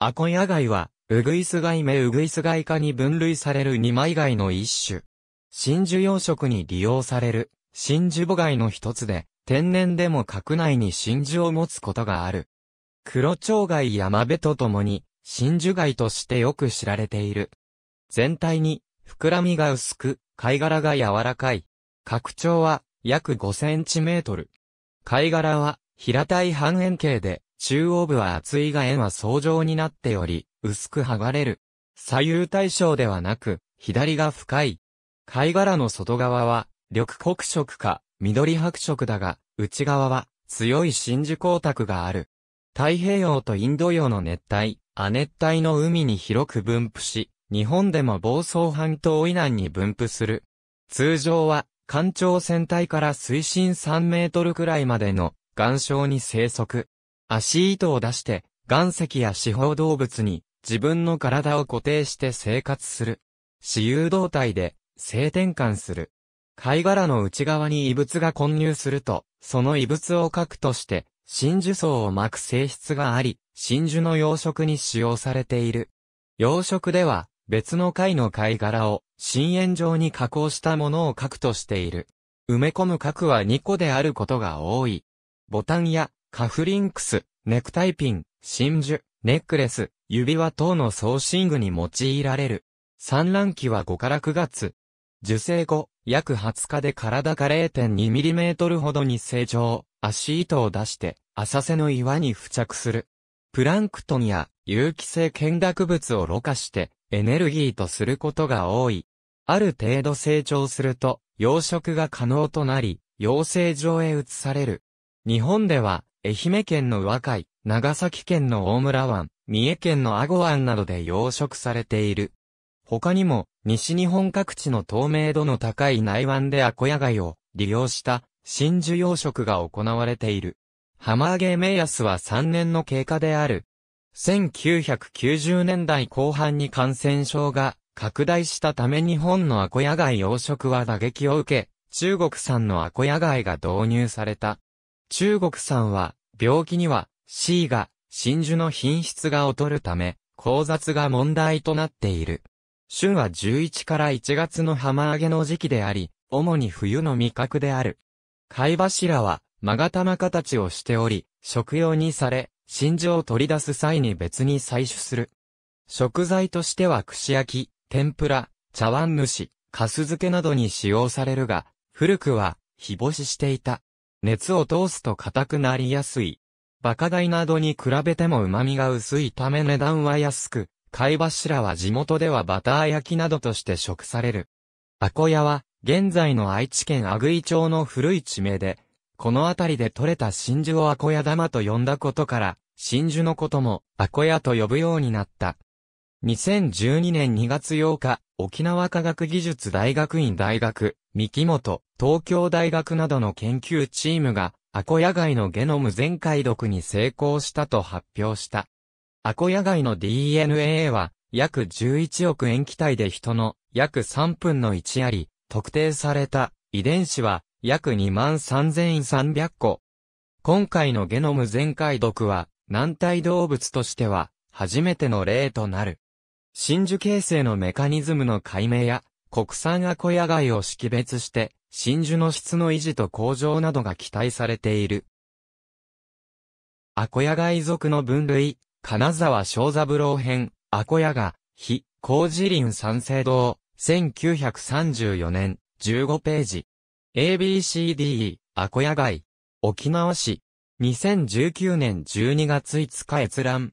アコヤ貝は、ウグイス貝目ウグイス貝科に分類される二枚貝の一種。真珠養殖に利用される、真珠母貝の一つで、天然でも核内に真珠を持つことがある。黒蝶貝山辺ベと共に、真珠貝としてよく知られている。全体に、膨らみが薄く、貝殻が柔らかい。拡張は、約5センチメートル。貝殻は、平たい半円形で、中央部は厚いが円は層状になっており、薄く剥がれる。左右対称ではなく、左が深い。貝殻の外側は、緑黒色か、緑白色だが、内側は、強い真珠光沢がある。太平洋とインド洋の熱帯、亜熱帯の海に広く分布し、日本でも房総半島以南に分布する。通常は、干潮船体から水深3メートルくらいまでの岩礁に生息。足糸を出して、岩石や四方動物に自分の体を固定して生活する。私有動態で性転換する。貝殻の内側に異物が混入すると、その異物を核として、真珠層を巻く性質があり、真珠の養殖に使用されている。養殖では、別の貝の貝殻を、深淵状に加工したものを核としている。埋め込む核は2個であることが多い。ボタンやカフリンクス、ネクタイピン、真珠、ネックレス、指輪等の送信具に用いられる。産卵期は5から9月。受精後、約20日で体が 0.2mm ほどに成長、足糸を出して、浅瀬の岩に付着する。プランクトンや有機性見学物をろ過してエネルギーとすることが多い。ある程度成長すると養殖が可能となり、養成場へ移される。日本では愛媛県の和海、長崎県の大村湾、三重県の阿護湾などで養殖されている。他にも、西日本各地の透明度の高い内湾でアコヤ貝を利用した真珠養殖が行われている。浜揚げ目安は3年の経過である。1990年代後半に感染症が拡大したため日本のアコヤ貝養殖は打撃を受け、中国産のアコヤ貝が導入された。中国産は、病気には、C が、真珠の品質が劣るため、交雑が問題となっている。旬は11から1月の浜揚げの時期であり、主に冬の味覚である。貝柱は、勾玉形をしており、食用にされ、真珠を取り出す際に別に採取する。食材としては串焼き、天ぷら、茶碗蒸し、かす漬けなどに使用されるが、古くは、日干ししていた。熱を通すと硬くなりやすい。バカダイなどに比べても旨味が薄いため値段は安く、貝柱は地元ではバター焼きなどとして食される。アコヤは、現在の愛知県阿久井町の古い地名で、この辺りで採れた真珠をアコヤ玉と呼んだことから、真珠のこともアコヤと呼ぶようになった。2012年2月8日、沖縄科学技術大学院大学、三木本、東京大学などの研究チームが、アコヤガイのゲノム全解読に成功したと発表した。アコヤガイの DNA は、約11億塩基体で人の約3分の1あり、特定された遺伝子は約23,300個。今回のゲノム全解読は、軟体動物としては初めての例となる。真珠形成のメカニズムの解明や、国産アコヤ貝を識別して、真珠の質の維持と向上などが期待されている。アコヤ貝属の分類、金沢正三郎編、アコヤ貝、非、高次林三世堂、1934年、15ページ。ABCDE、アコヤ貝、沖縄市、2019年12月5日閲覧。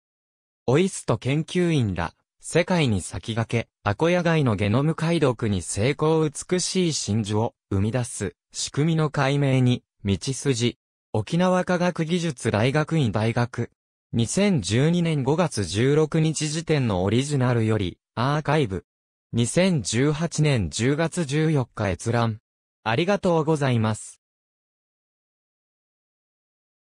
オイスト研究員ら、世界に先駆け、アコヤ貝のゲノム解読に成功美しい真珠を生み出す仕組みの解明に、道筋。沖縄科学技術大学院大学。2012年5月16日時点のオリジナルより、アーカイブ。2018年10月14日閲覧。ありがとうございます。